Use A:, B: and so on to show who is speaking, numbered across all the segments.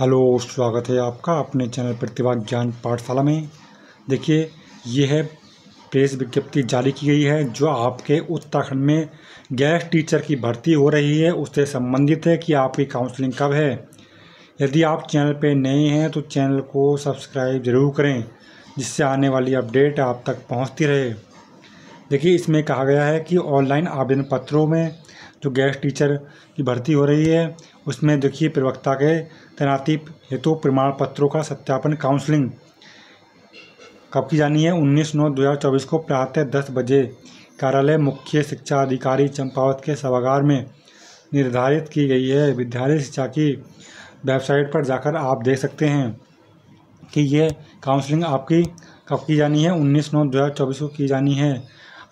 A: hello स्वागत है आपका अपने चैनल प्रतिभा ज्ञान पाठशाला में देखिए ये है प्रेस विज्ञप्ति जारी की गई है जो आपके उत्तराखंड में गैस टीचर की भर्ती हो रही है उससे संबंधित है कि आपकी काउंसलिंग कब है यदि आप चैनल पर नए हैं तो चैनल को सब्सक्राइब ज़रूर करें जिससे आने वाली अपडेट आप तक पहुँचती रहे देखिए इसमें कहा गया है कि ऑनलाइन आवेदन पत्रों में जो गैस टीचर की भर्ती हो रही है उसमें देखिए प्रवक्ता के तैनाती हेतु प्रमाण पत्रों का सत्यापन काउंसलिंग कब की जानी है उन्नीस नौ दो हज़ार चौबीस को प्रातः दस बजे कार्यालय मुख्य शिक्षा अधिकारी चंपावत के सभागार में निर्धारित की गई है विद्यालय शिक्षा की वेबसाइट पर जाकर आप देख सकते हैं कि ये काउंसलिंग आपकी कब की जानी है उन्नीस नौ दो हज़ार चौबीस को की जानी है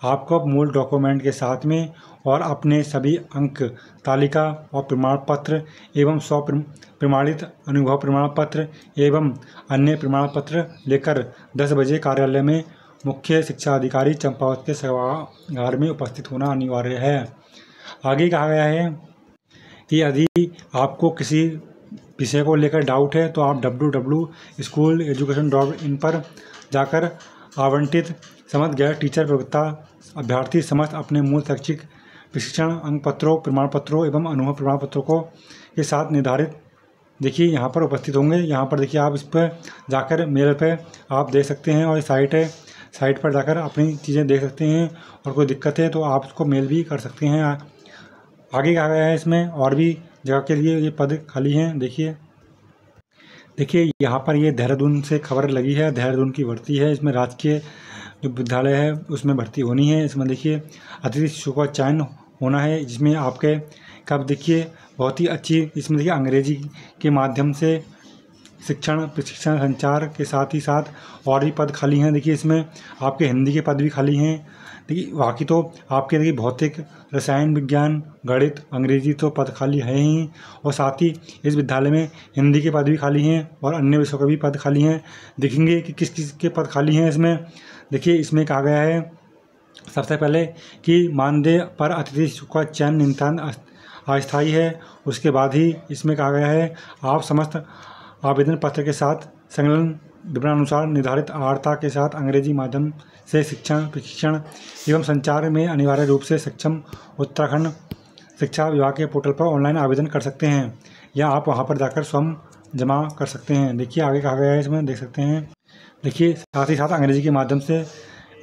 A: आपको मूल डॉक्यूमेंट के साथ में और अपने सभी अंक तालिका और प्रमाण पत्र एवं स्व प्रमाणित अनुभव प्रमाण पत्र एवं अन्य प्रमाण पत्र लेकर 10 बजे कार्यालय में मुख्य शिक्षा अधिकारी चंपावत के सभागार में उपस्थित होना अनिवार्य है आगे कहा गया है कि यदि आपको किसी विषय को लेकर डाउट है तो आप W W school education dot in पर जाकर आवंटित समस्त गैर टीचर प्रवक्ता अभ्यर्थी समस्त अपने मूल शैक्षिक प्रशिक्षण अंग पत्रों प्रमाण पत्रों एवं अनुभव प्रमाण पत्रों को के साथ निर्धारित देखिए यहाँ पर उपस्थित होंगे यहाँ पर देखिए आप इस पर जाकर मेल पर आप देख सकते हैं और साइट है साइट पर जाकर अपनी चीज़ें देख सकते हैं और कोई दिक्कत है तो आप उसको मेल भी कर सकते हैं आगे कहा गया है इसमें और भी जगह के लिए ये पद खाली हैं देखिए देखिए यहाँ पर ये देहरादून से खबर लगी है देहरादून की भर्ती है इसमें राजकीय जो विद्यालय है उसमें भर्ती होनी है इसमें देखिए अतिथि शिक्षकों का चयन होना है जिसमें आपके कब देखिए बहुत ही अच्छी इसमें देखिए अंग्रेजी के माध्यम से शिक्षण प्रशिक्षण संचार के साथ ही साथ और भी पद खाली हैं देखिए इसमें आपके हिंदी के पद भी खाली हैं देखिए बाकी तो आपके देखिए भौतिक रसायन विज्ञान गणित अंग्रेजी तो पद खाली है ही और साथ ही इस विद्यालय में हिंदी के पद भी खाली हैं और अन्य विषयों के भी पद खाली हैं देखेंगे कि किस किस के पद खाली हैं इसमें देखिए इसमें कहा गया है सबसे पहले कि मानदेय पर अतिथि का चयन निंतान अस्थायी है उसके बाद ही इसमें कहा गया है आप समस्त आवेदन पत्र के साथ संलग्न विवरणानुसार निर्धारित आर्ता के साथ अंग्रेजी माध्यम से शिक्षण प्रशिक्षण एवं संचार में अनिवार्य रूप से सक्षम उत्तराखंड शिक्षा विभाग के पोर्टल पर ऑनलाइन आवेदन कर सकते हैं या आप वहाँ पर जाकर स्वयं जमा कर सकते हैं देखिए आगे कहा गया है इसमें देख सकते हैं देखिए साथ ही साथ अंग्रेजी के माध्यम से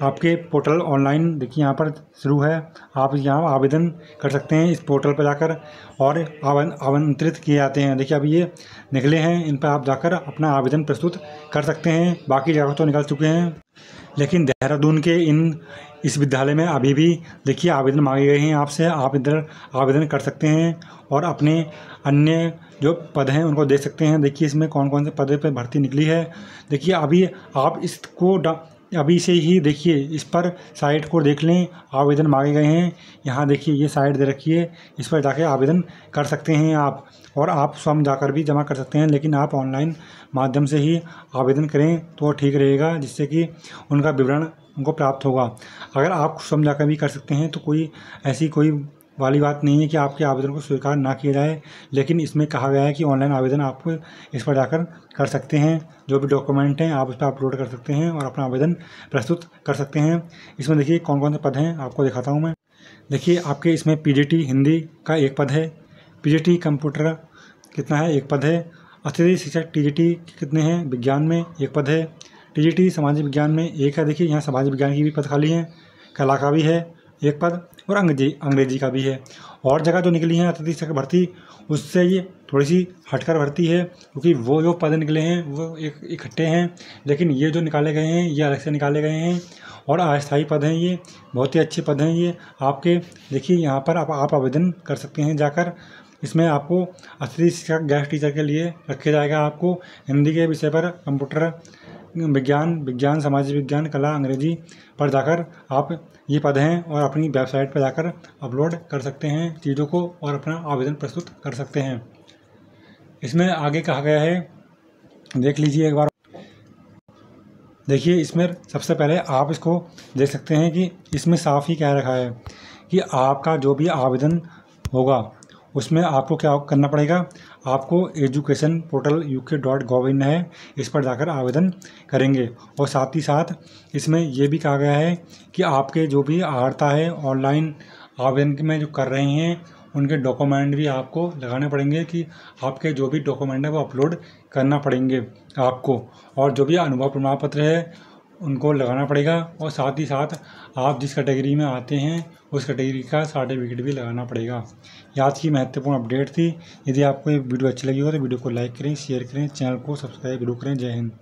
A: आपके पोर्टल ऑनलाइन देखिए यहाँ पर शुरू है आप यहाँ आवेदन कर सकते हैं इस पोर्टल पर जाकर और आवन आमंत्रित किए जाते हैं देखिए अब ये निकले हैं इन पर आप जाकर अपना आवेदन प्रस्तुत कर सकते हैं बाकी जगह तो निकल चुके हैं लेकिन देहरादून के इन इस विद्यालय में अभी भी देखिए आवेदन मांगे गए हैं आपसे आप इधर आवेदन कर सकते हैं और अपने अन्य जो पद हैं उनको देख सकते हैं देखिए इसमें कौन कौन से पद पर भर्ती निकली है देखिए अभी आप इसको अभी से ही देखिए इस पर साइट को देख लें आवेदन मांगे गए हैं यहाँ देखिए ये साइट दे रखी है इस पर जाके आवेदन कर सकते हैं आप और आप स्वयं जाकर भी जमा कर सकते हैं लेकिन आप ऑनलाइन माध्यम से ही आवेदन करें तो ठीक रहेगा जिससे कि उनका विवरण उनको प्राप्त होगा अगर आप स्वयं जाकर भी कर सकते हैं तो कोई ऐसी कोई वाली बात नहीं है कि आपके आवेदन को स्वीकार ना किया जाए लेकिन इसमें कहा गया है कि ऑनलाइन आवेदन आप इस पर जाकर कर सकते हैं जो भी डॉक्यूमेंट हैं आप उस पर अपलोड कर सकते हैं और अपना आवेदन प्रस्तुत कर सकते हैं इसमें देखिए कौन कौन से पद हैं आपको दिखाता हूँ मैं देखिए आपके इसमें पी हिंदी का एक पद है पी कंप्यूटर कितना है एक पद है अतिथि शिक्षक टी कितने हैं विज्ञान में एक पद है टी सामाजिक विज्ञान में एक है देखिए यहाँ सामाजिक विज्ञान की भी पद खाली है कला का भी है एक पद और अंग्रेजी अंग्रेजी का भी है और जगह जो निकली है अतिथि शिक्षक भर्ती उससे ये थोड़ी सी हटकर भर्ती है क्योंकि वो जो पद निकले हैं वो एक इकट्ठे हैं लेकिन ये जो निकाले गए हैं ये अलग से निकाले गए हैं और अस्थायी पद हैं ये बहुत ही अच्छे पद हैं ये आपके देखिए यहाँ पर आप आप आवेदन कर सकते हैं जाकर इसमें आपको अतिथि शिक्षक गेस्ट टीचर के लिए रखे जाएगा आपको हिंदी के विषय पर कंप्यूटर विज्ञान विज्ञान सामाजिक विज्ञान कला अंग्रेजी पर जाकर आप ये पद हैं और अपनी वेबसाइट पर जाकर अपलोड कर सकते हैं चीज़ों को और अपना आवेदन प्रस्तुत कर सकते हैं इसमें आगे कहा गया है देख लीजिए एक बार देखिए इसमें सबसे पहले आप इसको देख सकते हैं कि इसमें साफ ही कह रखा है कि आपका जो भी आवेदन होगा उसमें आपको क्या करना पड़ेगा आपको education portal U K dot gov in है इस पर जाकर आवेदन करेंगे और साथ ही साथ इसमें यह भी कहा गया है कि आपके जो भी आर्ता है ऑनलाइन आवेदन में जो कर रहे हैं उनके डॉक्यूमेंट भी आपको लगाने पड़ेंगे कि आपके जो भी डॉक्यूमेंट है वो अपलोड करना पड़ेंगे आपको और जो भी अनुभव प्रमाण पत्र है उनको लगाना पड़ेगा और साथ ही साथ आप जिस कैटेगरी में आते हैं उस कैटेगरी का सर्टिफिकेट भी लगाना पड़ेगा याद आज की महत्वपूर्ण अपडेट थी यदि आपको ये वीडियो अच्छी लगी हो तो वीडियो को लाइक करें शेयर करें चैनल को सब्सक्राइब जरूर करें जय हिंद